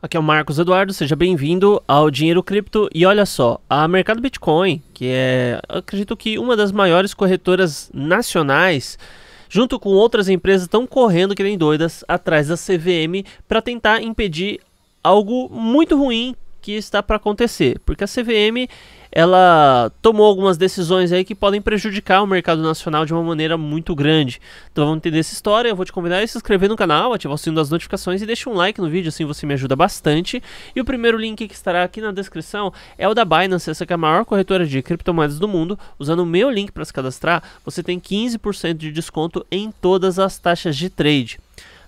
Aqui é o Marcos Eduardo, seja bem-vindo ao Dinheiro Cripto. E olha só, a Mercado Bitcoin, que é, acredito que uma das maiores corretoras nacionais, junto com outras empresas, estão correndo que nem doidas atrás da CVM para tentar impedir algo muito ruim que está para acontecer, porque a CVM ela tomou algumas decisões aí que podem prejudicar o mercado nacional de uma maneira muito grande. Então vamos entender essa história, eu vou te convidar a se inscrever no canal, ativar o sino das notificações e deixar um like no vídeo, assim você me ajuda bastante. E o primeiro link que estará aqui na descrição é o da Binance, essa que é a maior corretora de criptomoedas do mundo. Usando o meu link para se cadastrar, você tem 15% de desconto em todas as taxas de trade.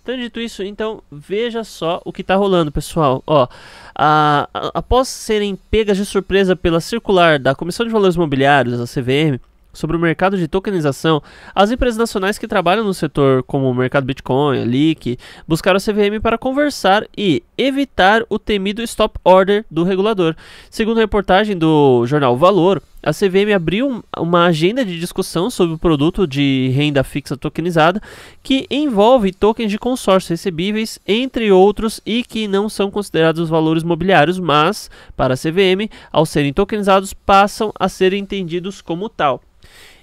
Tendo dito isso, então veja só o que está rolando, pessoal. Ó, a, a, após serem pegas de surpresa pela circular da Comissão de Valores Mobiliários, a CVM, sobre o mercado de tokenização, as empresas nacionais que trabalham no setor, como o mercado Bitcoin, Leak, buscaram a CVM para conversar e evitar o temido stop order do regulador. Segundo a reportagem do jornal Valor, a CVM abriu uma agenda de discussão sobre o produto de renda fixa tokenizada que envolve tokens de consórcio recebíveis, entre outros, e que não são considerados valores mobiliários, mas, para a CVM, ao serem tokenizados, passam a ser entendidos como tal.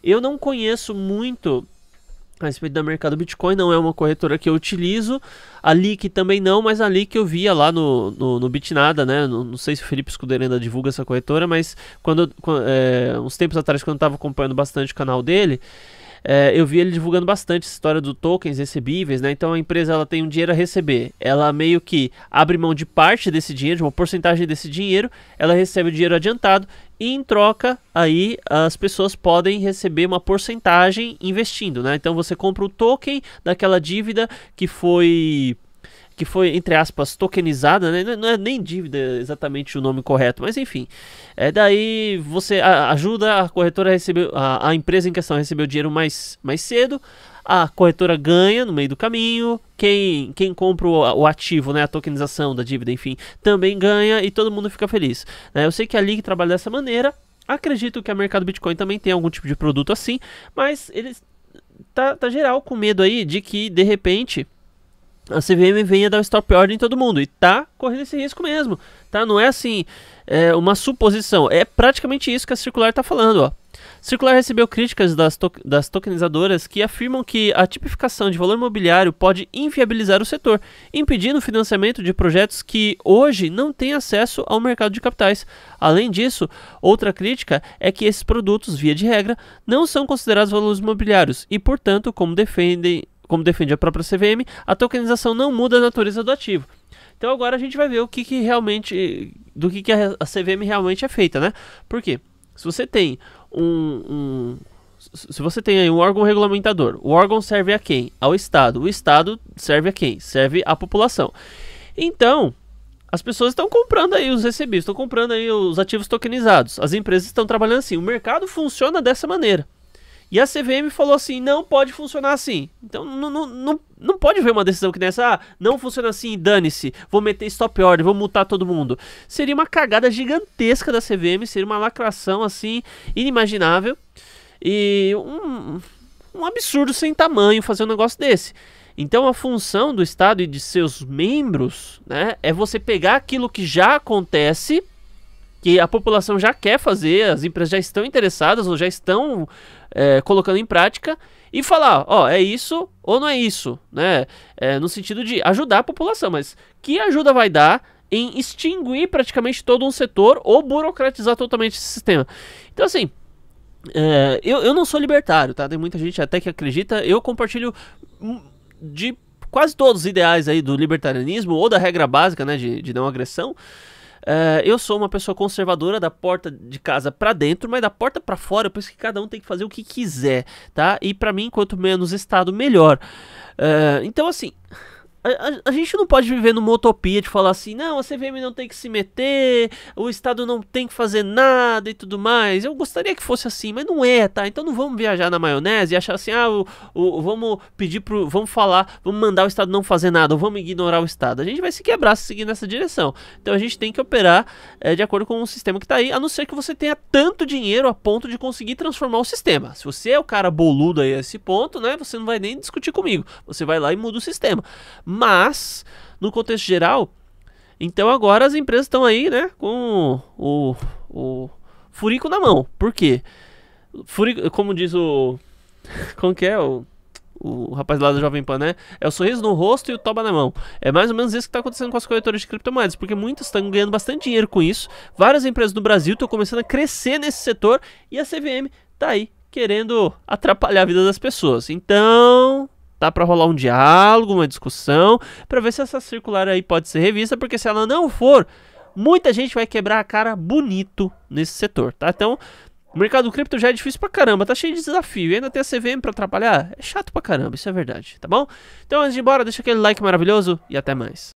Eu não conheço muito a respeito do mercado Bitcoin, não é uma corretora que eu utilizo. A que também não, mas a que eu via lá no, no, no Bitnada, né? Não, não, sei se o Felipe Escuderenda divulga essa corretora, mas quando, quando é, uns tempos atrás, quando eu estava acompanhando bastante o canal dele, é, eu vi ele divulgando bastante essa história do tokens recebíveis, né? Então a empresa ela tem um dinheiro a receber, ela meio que abre mão de parte desse dinheiro, de uma porcentagem desse dinheiro, ela recebe o dinheiro adiantado e em troca aí as pessoas podem receber uma porcentagem investindo, né? Então você compra o token daquela dívida que foi que foi, entre aspas, tokenizada, né? É, não é nem dívida exatamente o nome correto, mas enfim. É daí você ajuda a corretora a receber, a, a empresa em questão a receber o dinheiro mais, mais cedo, a corretora ganha no meio do caminho, quem, quem compra o, o, ativo, né, a tokenização da dívida, enfim, também ganha e todo mundo fica feliz. Né? Eu sei que a League trabalha dessa maneira, acredito que o mercado Bitcoin também tem algum tipo de produto assim, mas eles tá, tá geral com medo aí de que, de repente a CVM venha dar o um stop order em todo mundo. E tá correndo esse risco mesmo. Tá? Não é assim, é uma suposição. É praticamente isso que a Circular está falando. Ó. Circular recebeu críticas das, to das tokenizadoras que afirmam que a tipificação de valor imobiliário pode inviabilizar o setor, impedindo o financiamento de projetos que hoje não têm acesso ao mercado de capitais. Além disso, outra crítica é que esses produtos, via de regra, não são considerados valores imobiliários e, portanto, como defendem como defende a própria CVM, a tokenização não muda a natureza do ativo. Então agora a gente vai ver o que, que realmente. do que, que a CVM realmente é feita, né? Por quê? Se você tem um, um se você tem aí um órgão regulamentador, o órgão serve a quem? Ao Estado. O Estado serve a quem? Serve à população. Então, as pessoas estão comprando aí os recebidos, estão comprando aí os ativos tokenizados. As empresas estão trabalhando assim. O mercado funciona dessa maneira. E a CVM falou assim: não pode funcionar assim. Então não, não, não, não pode ver uma decisão que nessa, ah, não funciona assim, dane-se, vou meter stop order, vou multar todo mundo. Seria uma cagada gigantesca da CVM, seria uma lacração assim, inimaginável. E um, um absurdo sem tamanho fazer um negócio desse. Então a função do Estado e de seus membros né, é você pegar aquilo que já acontece que a população já quer fazer, as empresas já estão interessadas ou já estão é, colocando em prática e falar, ó, é isso ou não é isso, né? É, no sentido de ajudar a população, mas que ajuda vai dar em extinguir praticamente todo um setor ou burocratizar totalmente esse sistema? Então, assim, é, eu, eu não sou libertário, tá? Tem muita gente até que acredita, eu compartilho de quase todos os ideais aí do libertarianismo ou da regra básica, né, de, de não agressão, Uh, eu sou uma pessoa conservadora da porta de casa para dentro, mas da porta para fora, eu penso que cada um tem que fazer o que quiser, tá? E para mim, quanto menos Estado, melhor. Uh, então, assim. A, a, gente não pode viver numa utopia de falar assim, não, a CVM não tem que se meter, o Estado não tem que fazer nada e tudo mais. Eu gostaria que fosse assim, mas não é, tá? Então não vamos viajar na maionese e achar assim, ah, o, o, vamos pedir pro. Vamos falar, vamos mandar o Estado não fazer nada, ou vamos ignorar o Estado. A gente vai se quebrar se seguir nessa direção. Então a gente tem que operar é, de acordo com o sistema que tá aí, a não ser que você tenha tanto dinheiro a ponto de conseguir transformar o sistema. Se você é o cara boludo aí a esse ponto, né? Você não vai nem discutir comigo. Você vai lá e muda o sistema. Mas mas, no contexto geral, então agora as empresas estão aí, né, com o, o furico na mão. Por quê? Furico, como diz o. Como que é o o rapaz lá do Jovem Pan, né? É o sorriso no rosto e o toba na mão. É mais ou menos isso que está acontecendo com as corretoras de criptomoedas, porque muitas estão ganhando bastante dinheiro com isso. Várias empresas no Brasil estão começando a crescer nesse setor e a CVM tá aí querendo atrapalhar a vida das pessoas. Então, tá para rolar um diálogo, uma discussão, para ver se essa circular aí pode ser revista, porque se ela não for, muita gente vai quebrar a cara bonito nesse setor, tá? Então, o mercado do cripto já é difícil pra caramba, tá cheio de desafio. E ainda tem a CVM pra atrapalhar? É chato pra caramba, isso é verdade, tá bom? Então, antes de ir embora, deixa aquele like maravilhoso e até mais.